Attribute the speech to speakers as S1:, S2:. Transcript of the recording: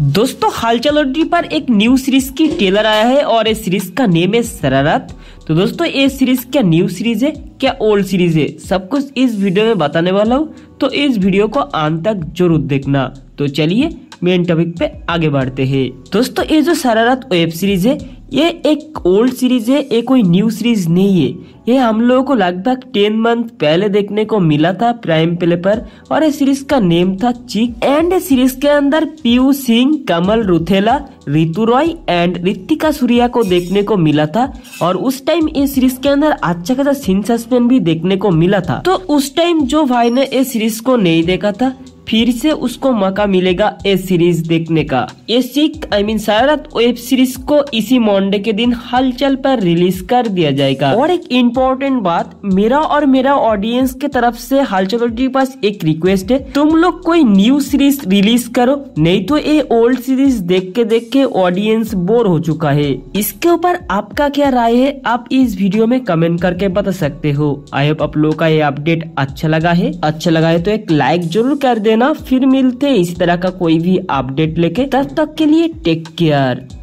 S1: दोस्तों हालचाल लॉटरी पर एक न्यू सीरीज की ट्रेलर आया है और इस सीरीज का नेम है शरारत तो दोस्तों ये सीरीज क्या न्यू सीरीज है क्या ओल्ड सीरीज है सब कुछ इस वीडियो में बताने वाला हूँ तो इस वीडियो को अंत तक जरूर देखना तो चलिए मेन टॉपिक पे आगे बढ़ते हैं दोस्तों ये जो शरारत वेब सीरीज है ये एक ओल्ड सीरीज है ये कोई न्यू सीरीज नहीं है ये हम लोगों को लगभग टेन मंथ पहले देखने को मिला था प्राइम प्ले पर और इस सीरीज का नेम था चिक एंड सीरीज के अंदर पीयू सिंह कमल रुथेला रितु रॉय एंड रितिका सूर्या को देखने को मिला था और उस टाइम इस सीरीज के अंदर अच्छा खासा सीन सस्पेंस भी देखने को मिला था तो उस टाइम जो भाई ने इस सीरीज को नहीं देखा था फिर से उसको मौका मिलेगा ये सीरीज देखने का ये सिख I mean Sharad web series को इसी मंडे के दिन हलचल पर रिलीज कर दिया जाएगा और एक इम्पोर्टेंट बात मेरा और मेरा ऑडियंस के तरफ से हलचल के पास एक रिक्वेस्ट है तुम लोग कोई न्यू सीरीज रिलीज करो नहीं तो ये ओल्ड सीरीज देख के देख के ऑडियंस बोर हो चुका है इसके ऊपर आपका क्या राय है आप इस वीडियो में कमेंट करके बता सकते हो आई होप आप लोगों का ये अपडेट अच्छा लगा है अच्छा लगा है तो एक लाइक जरूर कर देना देना फिर मिलते इस तरह का कोई भी अपडेट लेके तब तक के लिए टेक केयर